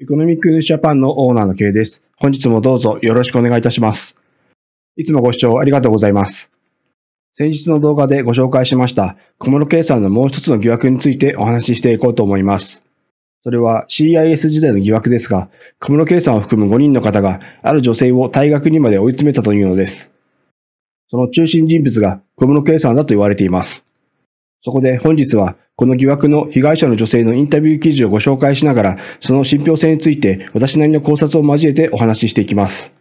エコノミックニュースジャパンのオーナーの K です。本日もどうぞよろしくお願いいたします。いつもご視聴ありがとうございます。先日の動画でご紹介しました小室圭さんのもう一つの疑惑についてお話ししていこうと思います。それは CIS 時代の疑惑ですが、小室圭さんを含む5人の方がある女性を退学にまで追い詰めたというのです。その中心人物が小室圭さんだと言われています。そこで本日はこの疑惑の被害者の女性のインタビュー記事をご紹介しながら、その信憑性について私なりの考察を交えてお話ししていきます。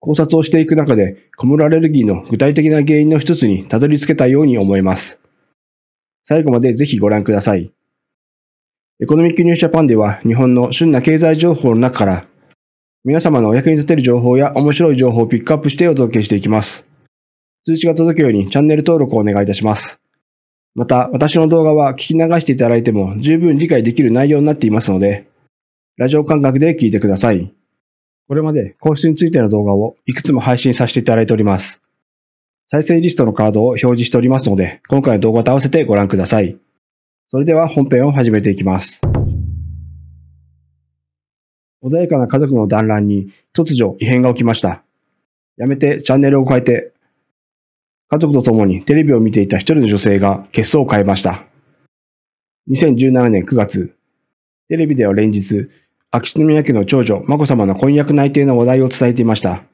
考察をしていく中で、小室アレルギーの具体的な原因の一つにたどり着けたように思います。最後までぜひご覧ください。エコノミックニュースジャパンでは日本の旬な経済情報の中から、皆様のお役に立てる情報や面白い情報をピックアップしてお届けしていきます。通知が届くようにチャンネル登録をお願いいたします。また、私の動画は聞き流していただいても十分理解できる内容になっていますので、ラジオ感覚で聞いてください。これまで皇室についての動画をいくつも配信させていただいております。再生リストのカードを表示しておりますので、今回の動画と合わせてご覧ください。それでは本編を始めていきます。穏やかな家族の団らんに突如異変が起きました。やめてチャンネルを変えて家族と共にテレビを見ていた一人の女性が血相を変えました。2017年9月、テレビでは連日、秋篠宮家の長女、眞子さまの婚約内定の話題を伝えていました。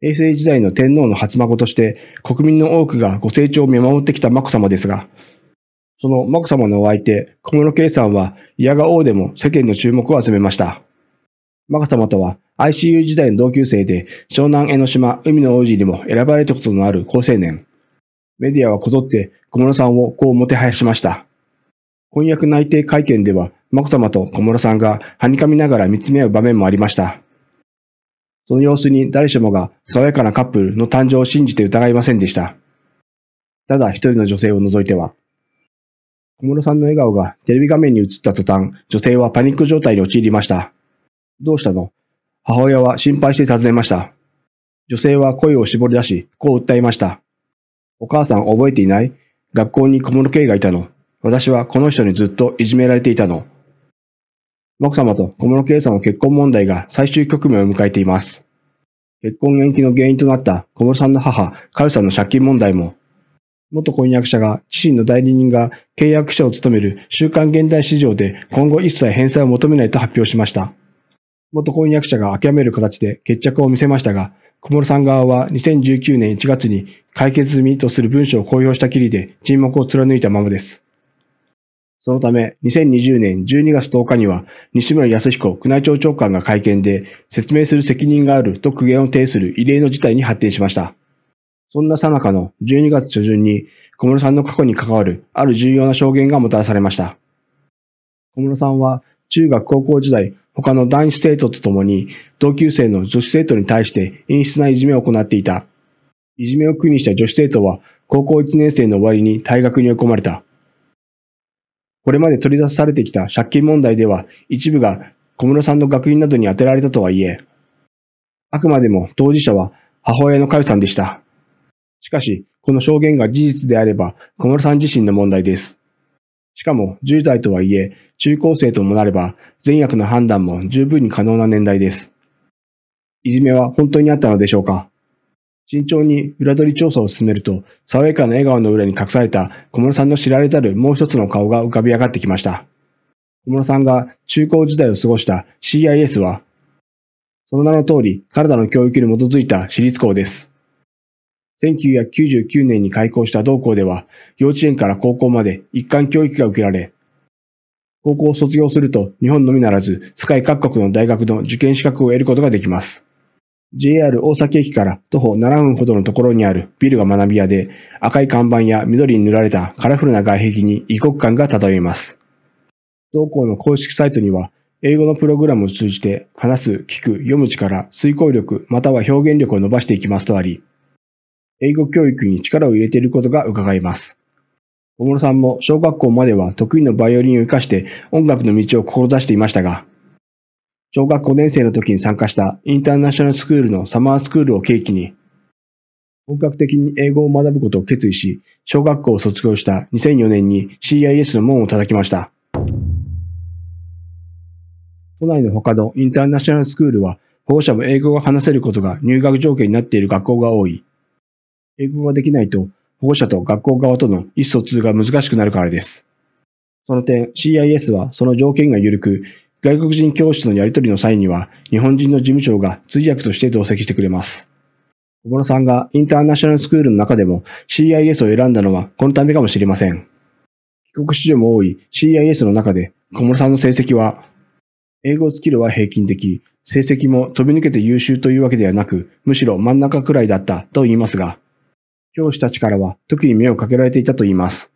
平成時代の天皇の初孫として国民の多くがご成長を見守ってきた眞子さまですが、その眞子さまのお相手、小室圭さんは嫌が王でも世間の注目を集めました。眞子さまとは ICU 時代の同級生で、湘南江ノ島海の王子にも選ばれたことのある高青年。メディアはこぞって小室さんをこうもてはやしました。婚約内定会見では、眞子さまと小室さんがはにかみながら見つめ合う場面もありました。その様子に誰しもが爽やかなカップルの誕生を信じて疑いませんでした。ただ一人の女性を除いては。小室さんの笑顔がテレビ画面に映った途端、女性はパニック状態に陥りました。どうしたの母親は心配して尋ねました。女性は声を絞り出し、こう訴えました。お母さん覚えていない学校に小室圭がいたの。私はこの人にずっといじめられていたの。マク様と小室圭さんの結婚問題が最終局面を迎えています。結婚延期の原因となった小室さんの母、カルさんの借金問題も、元婚約者が自身の代理人が契約者を務める週刊現代市場で今後一切返済を求めないと発表しました。元婚約者が諦める形で決着を見せましたが、小室さん側は2019年1月に解決済みとする文書を公表したきりで沈黙を貫いたままです。そのため、2020年12月10日には、西村康彦宮内庁長官が会見で、説明する責任があると苦言を呈する異例の事態に発展しました。そんなさなかの12月初旬に、小室さんの過去に関わるある重要な証言がもたらされました。小室さんは、中学高校時代、他の男子生徒と共に、同級生の女子生徒に対して陰湿ないじめを行っていた。いじめを苦にした女子生徒は、高校1年生の終わりに退学に追い込まれた。これまで取り出されてきた借金問題では、一部が小室さんの学院などに充てられたとはいえ、あくまでも当事者は母親の佳代さんでした。しかし、この証言が事実であれば、小室さん自身の問題です。しかも10代とはいえ、中高生ともなれば、善悪の判断も十分に可能な年代です。いじめは本当にあったのでしょうか慎重に裏取り調査を進めると、爽やかな笑顔の裏に隠された小室さんの知られざるもう一つの顔が浮かび上がってきました。小室さんが中高時代を過ごした CIS は、その名の通り、体の教育に基づいた私立校です。1999年に開校した同校では、幼稚園から高校まで一貫教育が受けられ、高校を卒業すると日本のみならず世界各国の大学の受験資格を得ることができます。JR 大崎駅から徒歩7分ほどのところにあるビルが学び屋で赤い看板や緑に塗られたカラフルな外壁に異国感が漂います。同校の公式サイトには英語のプログラムを通じて話す、聞く、読む力、遂行力、または表現力を伸ばしていきますとあり、英語教育に力を入れていることが伺えます。小室さんも小学校までは得意のバイオリンを活かして音楽の道を志していましたが、小学5年生の時に参加したインターナショナルスクールのサマースクールを契機に、本格的に英語を学ぶことを決意し、小学校を卒業した2004年に CIS の門を叩きました。都内の他のインターナショナルスクールは保護者も英語が話せることが入学条件になっている学校が多い。英語ができないと保護者と学校側との意思疎通が難しくなるからです。その点 CIS はその条件が緩く、外国人教師のやり取りの際には日本人の事務長が通訳として同席してくれます。小室さんがインターナショナルスクールの中でも CIS を選んだのはこのためかもしれません。帰国子女も多い CIS の中で小室さんの成績は、英語スキルは平均的、成績も飛び抜けて優秀というわけではなく、むしろ真ん中くらいだったと言いますが、教師たちからは特に目をかけられていたと言います。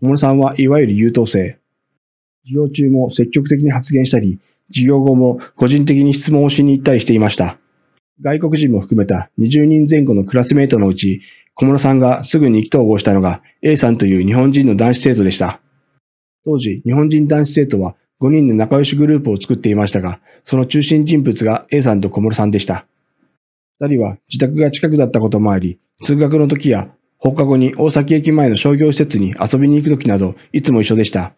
小室さんはいわゆる優等生。授業中も積極的に発言したり、授業後も個人的に質問をしに行ったりしていました。外国人も含めた20人前後のクラスメイトのうち、小室さんがすぐに意気投合したのが A さんという日本人の男子生徒でした。当時、日本人男子生徒は5人で仲良しグループを作っていましたが、その中心人物が A さんと小室さんでした。二人は自宅が近くだったこともあり、通学の時や放課後に大崎駅前の商業施設に遊びに行く時などいつも一緒でした。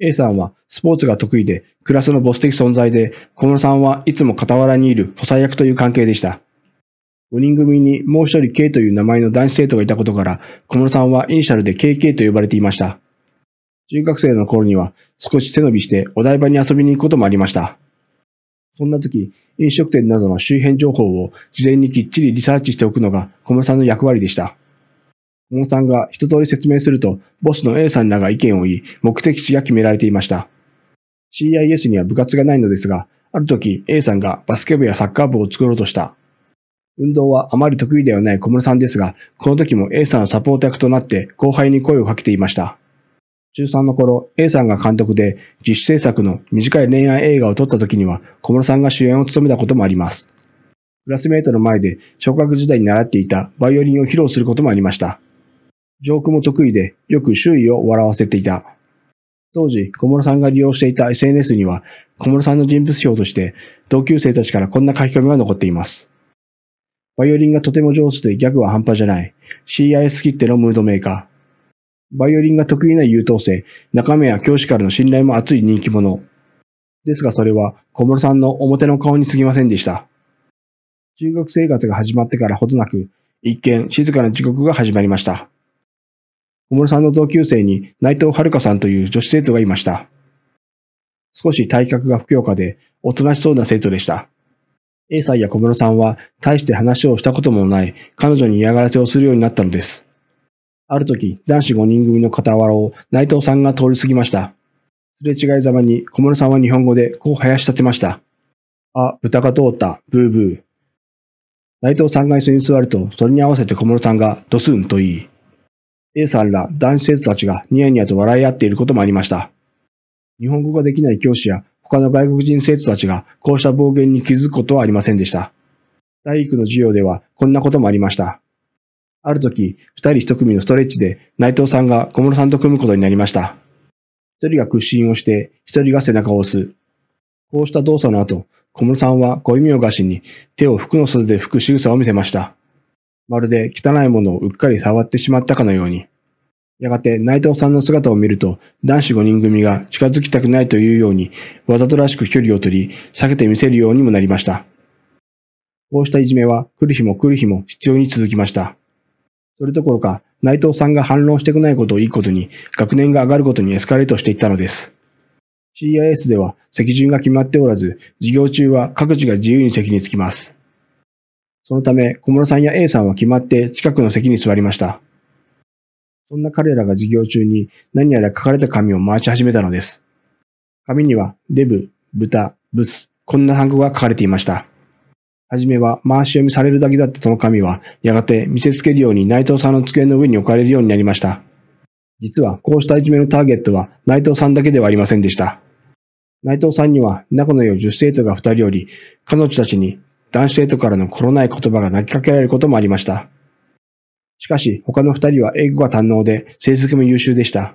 A さんはスポーツが得意でクラスのボス的存在で、小室さんはいつも傍らにいる補佐役という関係でした。5人組にもう一人 K という名前の男子生徒がいたことから、小室さんはイニシャルで KK と呼ばれていました。中学生の頃には少し背伸びしてお台場に遊びに行くこともありました。そんな時、飲食店などの周辺情報を事前にきっちりリサーチしておくのが小室さんの役割でした。小室さんが一通り説明すると、ボスの A さんらが意見を言い、目的地が決められていました。CIS には部活がないのですが、ある時 A さんがバスケ部やサッカー部を作ろうとした。運動はあまり得意ではない小室さんですが、この時も A さんのサポート役となって後輩に声をかけていました。中3の頃、A さんが監督で自主制作の短い恋愛映画を撮った時には小室さんが主演を務めたこともあります。クラスメートの前で小学時代に習っていたバイオリンを披露することもありました。ジョークも得意でよく周囲を笑わせていた。当時、小室さんが利用していた SNS には、小室さんの人物表として、同級生たちからこんな書き込みが残っています。バイオリンがとても上手でギャグは半端じゃない。CIS キってのムードメーカー。バイオリンが得意な優等生、中身や教師からの信頼も厚い人気者。ですがそれは小室さんの表の顔に過ぎませんでした。中学生活が始まってからほどなく、一見静かな時刻が始まりました。小室さんの同級生に内藤遥さんという女子生徒がいました。少し体格が不強化で、おとなしそうな生徒でした。A さんや小室さんは大して話をしたこともない彼女に嫌がらせをするようになったのです。ある時、男子5人組の傍らを内藤さんが通り過ぎました。すれ違いざまに小室さんは日本語でこう林立てました。あ、豚が通った、ブーブー。内藤さんが椅子に座ると、それに合わせて小室さんがドスンと言い、A さんら男子生徒たちがニヤニヤと笑い合っていることもありました。日本語ができない教師や他の外国人生徒たちがこうした暴言に気づくことはありませんでした。体育の授業ではこんなこともありました。ある時、二人一組のストレッチで内藤さんが小室さんと組むことになりました。一人が屈伸をして、一人が背中を押す。こうした動作の後、小室さんは小指を貸しに手を服の袖で拭く仕草を見せました。まるで汚いものをうっかり触ってしまったかのように。やがて内藤さんの姿を見ると、男子五人組が近づきたくないというように、わざとらしく距離を取り、避けてみせるようにもなりました。こうしたいじめは来る日も来る日も必要に続きました。それどころか、内藤さんが反論してこないことをいいことに、学年が上がることにエスカレートしていったのです。CIS では席順が決まっておらず、授業中は各自が自由に席につきます。そのため、小室さんや A さんは決まって近くの席に座りました。そんな彼らが授業中に何やら書かれた紙を回し始めたのです。紙には、デブ、豚、ブス、こんな単語が書かれていました。はじめは回し読みされるだけだったその紙は、やがて見せつけるように内藤さんの机の上に置かれるようになりました。実はこうしたいじめのターゲットは内藤さんだけではありませんでした。内藤さんには仲の良い女子生徒が2人おり、彼女たちに男子生徒からの心ない言葉が泣きかけられることもありました。しかし他の2人は英語が堪能で成績も優秀でした。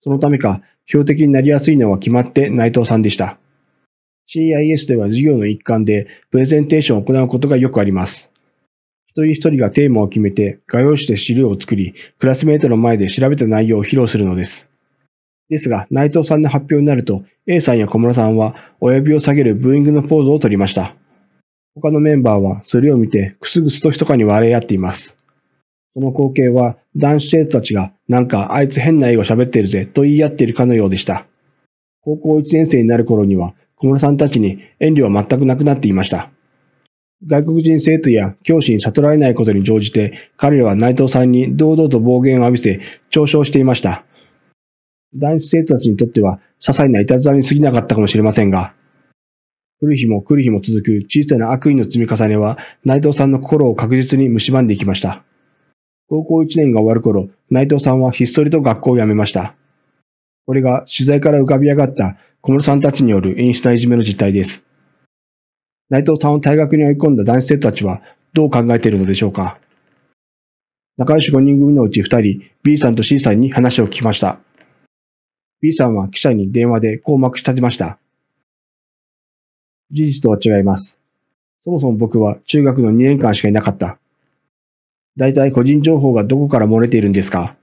そのためか、標的になりやすいのは決まって内藤さんでした。CIS では授業の一環でプレゼンテーションを行うことがよくあります。一人一人がテーマを決めて画用紙で資料を作り、クラスメートの前で調べた内容を披露するのです。ですが、内藤さんの発表になると、A さんや小室さんは親指を下げるブーイングのポーズをとりました。他のメンバーはそれを見てくすぐすとひとかに笑い合っています。その光景は男子生徒たちがなんかあいつ変な英語喋ってるぜと言い合っているかのようでした。高校1年生になる頃には小室さんたちに遠慮は全くなくなっていました。外国人生徒や教師に悟られないことに乗じて、彼らは内藤さんに堂々と暴言を浴びせ、嘲笑していました。男子生徒たちにとっては、些細ないたずらに過ぎなかったかもしれませんが、来る日も来る日も続く小さな悪意の積み重ねは、内藤さんの心を確実に蝕んでいきました。高校1年が終わる頃、内藤さんはひっそりと学校を辞めました。これが取材から浮かび上がった小室さんたちによる演出ないじめの実態です。内藤さんを退学に追い込んだ男子生徒たちはどう考えているのでしょうか仲良し5人組のうち2人、B さんと C さんに話を聞きました。B さんは記者に電話でこうし立てました。事実とは違います。そもそも僕は中学の2年間しかいなかった。大体個人情報がどこから漏れているんですか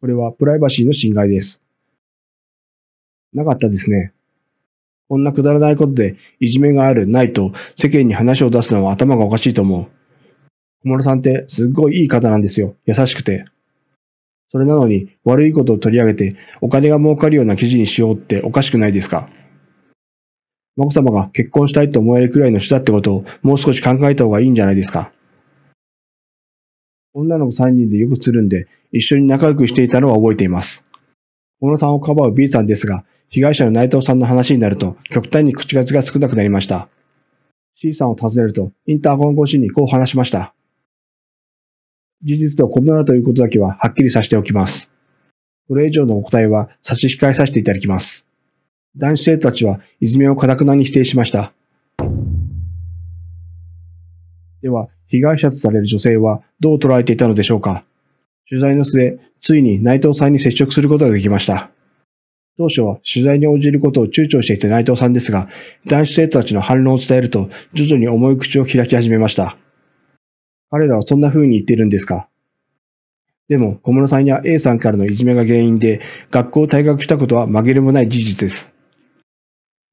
これはプライバシーの侵害です。なかったですね。こんなくだらないことで、いじめがある、ないと、世間に話を出すのは頭がおかしいと思う。小室さんってすっごいいい方なんですよ。優しくて。それなのに悪いことを取り上げてお金が儲かるような記事にしようっておかしくないですか眞子さまが結婚したいと思えるくらいの人だってことをもう少し考えた方がいいんじゃないですか女の子3人でよくつるんで一緒に仲良くしていたのは覚えています。小室さんをかばう B さんですが、被害者の内藤さんの話になると、極端に口数が少なくなりました。C さんを訪ねると、インターホン越しにこう話しました。事実と異なるということだけははっきりさせておきます。これ以上のお答えは差し控えさせていただきます。男子生徒たちはいじめをかたくなに否定しました。では、被害者とされる女性はどう捉えていたのでしょうか取材の末、ついに内藤さんに接触することができました。当初は取材に応じることを躊躇していた内藤さんですが、男子生徒たちの反論を伝えると、徐々に重い口を開き始めました。彼らはそんな風に言っているんですかでも、小室さんや A さんからのいじめが原因で、学校を退学したことは紛れもない事実です。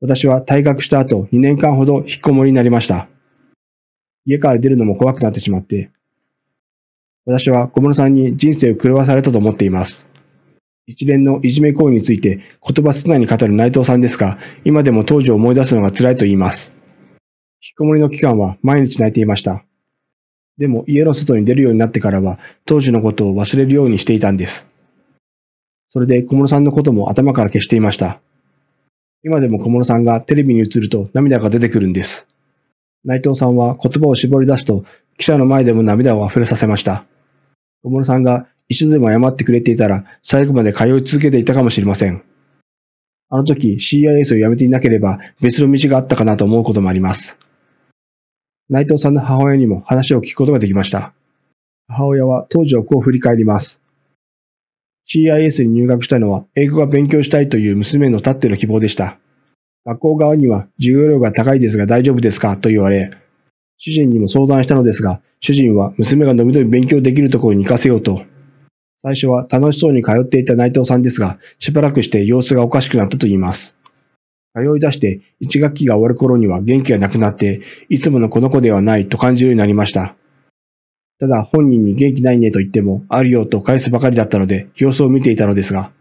私は退学した後、2年間ほど引きこもりになりました。家から出るのも怖くなってしまって、私は小室さんに人生を狂わされたと思っています。一連のいじめ行為について言葉少ないに語る内藤さんですが、今でも当時を思い出すのが辛いと言います。引きこもりの期間は毎日泣いていました。でも家の外に出るようになってからは当時のことを忘れるようにしていたんです。それで小室さんのことも頭から消していました。今でも小室さんがテレビに映ると涙が出てくるんです。内藤さんは言葉を絞り出すと記者の前でも涙を溢れさせました。小室さんが一度でも謝ってくれていたら、最後まで通い続けていたかもしれません。あの時 CIS を辞めていなければ別の道があったかなと思うこともあります。内藤さんの母親にも話を聞くことができました。母親は当時をこう振り返ります。CIS に入学したのは英語が勉強したいという娘のたっての希望でした。学校側には授業料が高いですが大丈夫ですかと言われ、主人にも相談したのですが、主人は娘が伸び伸び勉強できるところに行かせようと最初は楽しそうに通っていた内藤さんですが、しばらくして様子がおかしくなったと言います。通い出して1学期が終わる頃には元気がなくなって、いつものこの子ではないと感じるようになりました。ただ本人に元気ないねと言っても、あるよと返すばかりだったので、様子を見ていたのですが、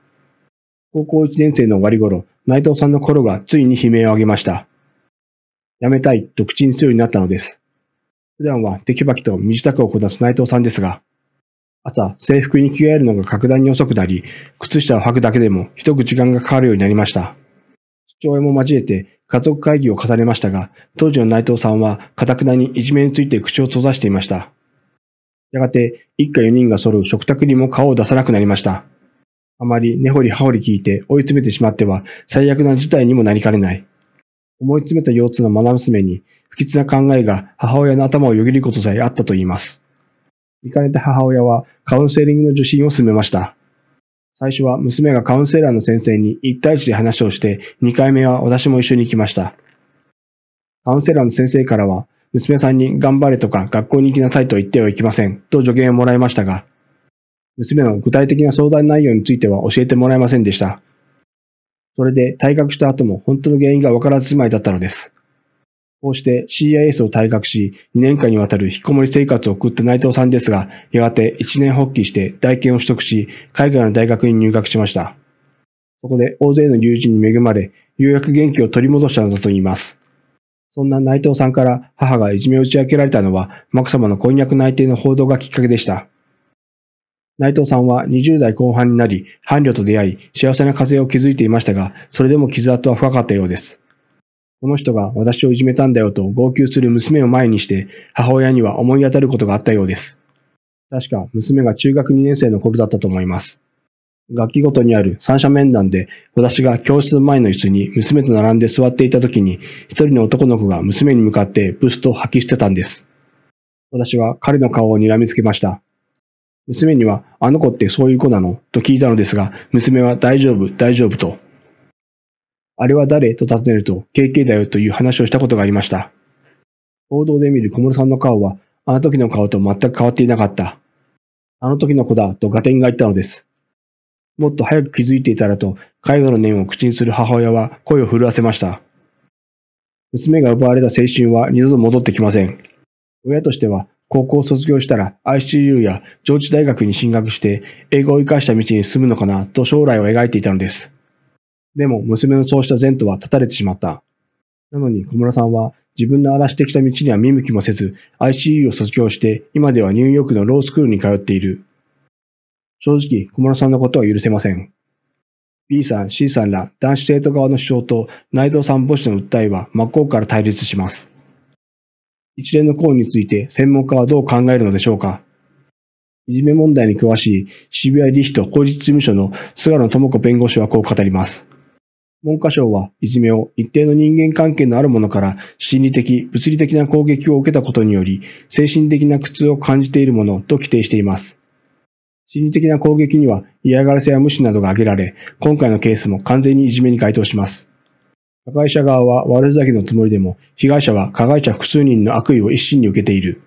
高校1年生の終わり頃、内藤さんの頃がついに悲鳴を上げました。やめたいと口にするようになったのです。普段はテキパキと身支度をこなす内藤さんですが、朝、制服に着替えるのが格段に遅くなり、靴下を履くだけでも一く時間がかかるようになりました。父親も交えて家族会議を重ねましたが、当時の内藤さんは、かたくなにいじめについて口を閉ざしていました。やがて、一家四人が揃う食卓にも顔を出さなくなりました。あまり根掘り葉掘り聞いて追い詰めてしまっては、最悪な事態にもなりかねない。思い詰めた腰痛の愛娘に、不吉な考えが母親の頭をよぎることさえあったと言います。見かねた母親はカウンセリングの受診を進めました。最初は娘がカウンセラーの先生に1対1で話をして、2回目は私も一緒に行きました。カウンセラーの先生からは、娘さんに頑張れとか学校に行きなさいと言ってはいけませんと助言をもらいましたが、娘の具体的な相談内容については教えてもらえませんでした。それで退学した後も本当の原因がわからずじまいだったのです。こうして CIS を退学し、2年間にわたる引きこもり生活を送った内藤さんですが、やがて一年発起して大権を取得し、海外の大学に入学しました。そこで大勢の友人に恵まれ、ようやく元気を取り戻したのだと言います。そんな内藤さんから母がいじめを打ち明けられたのは、マク様の婚約内定の報道がきっかけでした。内藤さんは20代後半になり、伴侶と出会い、幸せな家庭を築いていましたが、それでも傷跡は深かったようです。この人が私をいじめたんだよと号泣する娘を前にして母親には思い当たることがあったようです。確か娘が中学2年生の頃だったと思います。楽器ごとにある三者面談で私が教室前の椅子に娘と並んで座っていた時に一人の男の子が娘に向かってブスと吐き捨てたんです。私は彼の顔を睨みつけました。娘にはあの子ってそういう子なのと聞いたのですが娘は大丈夫大丈夫とあれは誰と尋ねると、KK だよという話をしたことがありました。報道で見る小室さんの顔は、あの時の顔と全く変わっていなかった。あの時の子だとガテンが言ったのです。もっと早く気づいていたらと、介護の念を口にする母親は声を震わせました。娘が奪われた青春は二度と戻ってきません。親としては、高校を卒業したら ICU や上智大学に進学して、英語を活かした道に進むのかなと将来を描いていたのです。でも娘のそうした前途は断たれてしまった。なのに小室さんは自分の荒らしてきた道には見向きもせず ICU を卒業して今ではニューヨークのロースクールに通っている。正直小室さんのことは許せません。B さん、C さんら男子生徒側の主張と内藤さん母子の訴えは真っ向から対立します。一連の行為について専門家はどう考えるのでしょうかいじめ問題に詳しい渋谷理と法律事務所の菅野智子弁護士はこう語ります。文科省はいじめを一定の人間関係のあるものから心理的、物理的な攻撃を受けたことにより精神的な苦痛を感じているものと規定しています。心理的な攻撃には嫌がらせや無視などが挙げられ、今回のケースも完全にいじめに該当します。加害者側は悪ふざけのつもりでも、被害者は加害者複数人の悪意を一身に受けている。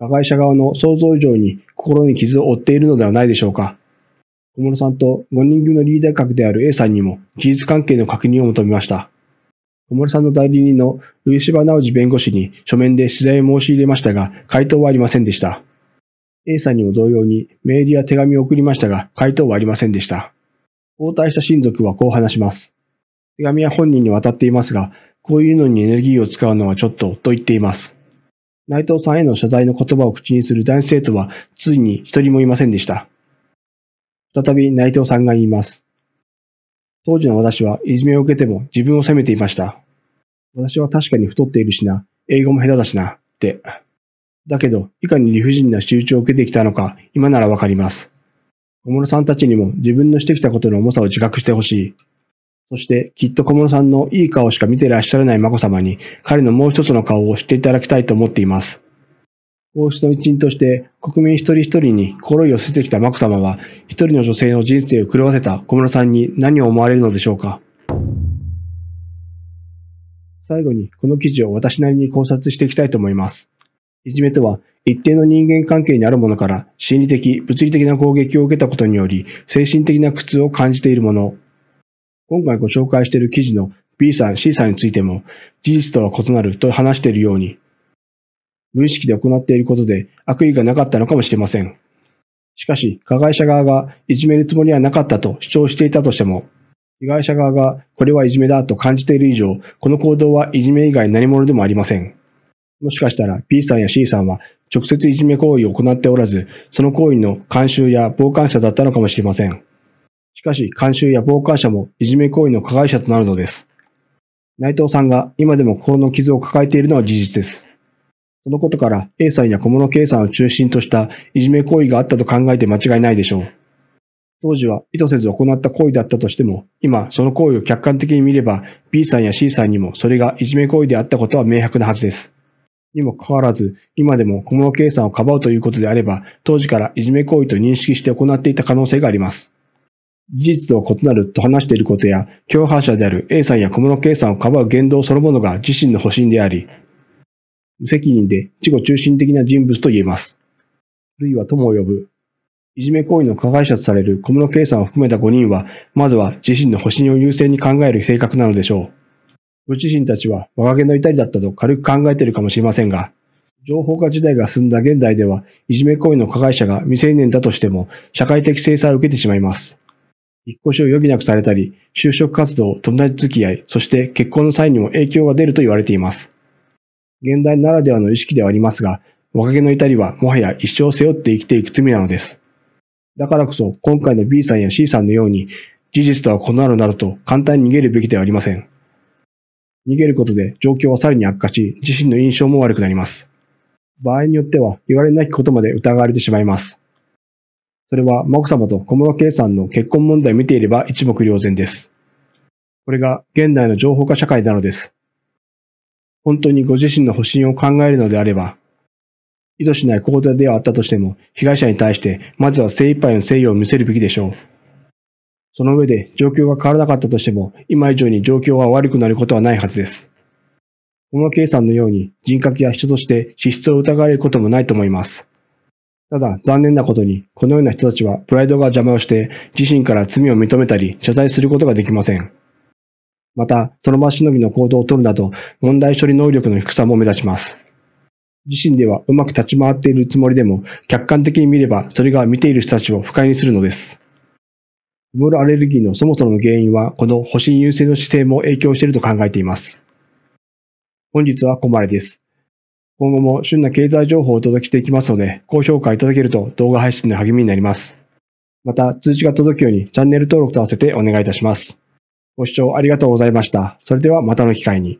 加害者側の想像以上に心に傷を負っているのではないでしょうか。小室さんと5人組のリーダー格である A さんにも事実関係の確認を求めました。小室さんの代理人の上柴直治弁護士に書面で取材を申し入れましたが、回答はありませんでした。A さんにも同様にメールや手紙を送りましたが、回答はありませんでした。応対した親族はこう話します。手紙は本人に渡っていますが、こういうのにエネルギーを使うのはちょっと、と言っています。内藤さんへの謝罪の言葉を口にする男子生徒は、ついに一人もいませんでした。再び内藤さんが言います。当時の私はいじめを受けても自分を責めていました。私は確かに太っているしな、英語も下手だしな、って。だけど、いかに理不尽な仕打ちを受けてきたのか、今ならわかります。小室さんたちにも自分のしてきたことの重さを自覚してほしい。そして、きっと小室さんのいい顔しか見てらっしゃらない眞子さまに、彼のもう一つの顔を知っていただきたいと思っています。王室の一員として国民一人一人に心を寄せてきたマコ様は、一人の女性の人生を狂わせた小室さんに何を思われるのでしょうか。最後にこの記事を私なりに考察していきたいと思います。いじめとは、一定の人間関係にあるものから心理的、物理的な攻撃を受けたことにより、精神的な苦痛を感じているもの。今回ご紹介している記事の B さん、C さんについても、事実とは異なると話しているように、無意識で行っていることで悪意がなかったのかもしれません。しかし、加害者側がいじめるつもりはなかったと主張していたとしても、被害者側がこれはいじめだと感じている以上、この行動はいじめ以外何者でもありません。もしかしたら B さんや C さんは直接いじめ行為を行っておらず、その行為の監修や傍観者だったのかもしれません。しかし、監修や傍観者もいじめ行為の加害者となるのです。内藤さんが今でも心の傷を抱えているのは事実です。そのことから A さんや小室圭さんを中心としたいじめ行為があったと考えて間違いないでしょう。当時は意図せず行った行為だったとしても、今その行為を客観的に見れば B さんや C さんにもそれがいじめ行為であったことは明白なはずです。にもかかわらず、今でも小室圭さんをかばうということであれば、当時からいじめ行為と認識して行っていた可能性があります。事実と異なると話していることや、共犯者である A さんや小室圭さんをかばう言動そのものが自身の保身であり、無責任で自己中心的な人物と言えます。類るいは友を呼ぶ。いじめ行為の加害者とされる小室圭さんを含めた5人は、まずは自身の保身を優先に考える性格なのでしょう。ご自身たちは若気の至りだったと軽く考えているかもしれませんが、情報化時代が進んだ現代では、いじめ行為の加害者が未成年だとしても、社会的制裁を受けてしまいます。引っ越しを余儀なくされたり、就職活動、友達付き合い、そして結婚の際にも影響が出ると言われています。現代ならではの意識ではありますが、若気の至りはもはや一生背負って生きていく罪なのです。だからこそ、今回の B さんや C さんのように、事実とは異なるなどと簡単に逃げるべきではありません。逃げることで状況はさらに悪化し、自身の印象も悪くなります。場合によっては、言われなきことまで疑われてしまいます。それは、眞子さまと小室圭さんの結婚問題を見ていれば一目瞭然です。これが現代の情報化社会なのです。本当にご自身の保身を考えるのであれば、意図しない行動ではあったとしても、被害者に対して、まずは精一杯の誠意を見せるべきでしょう。その上で、状況が変わらなかったとしても、今以上に状況は悪くなることはないはずです。小野圭さんのように、人格や人として資質を疑われることもないと思います。ただ、残念なことに、このような人たちはプライドが邪魔をして、自身から罪を認めたり、謝罪することができません。また、その場しのぎの行動をとるなど、問題処理能力の低さも目立ちます。自身ではうまく立ち回っているつもりでも、客観的に見れば、それが見ている人たちを不快にするのです。ウムロアレルギーのそもそもの原因は、この保身優勢の姿勢も影響していると考えています。本日はここまでです。今後も旬な経済情報をお届けしていきますので、高評価いただけると動画配信の励みになります。また、通知が届くようにチャンネル登録と合わせてお願いいたします。ご視聴ありがとうございました。それではまたの機会に。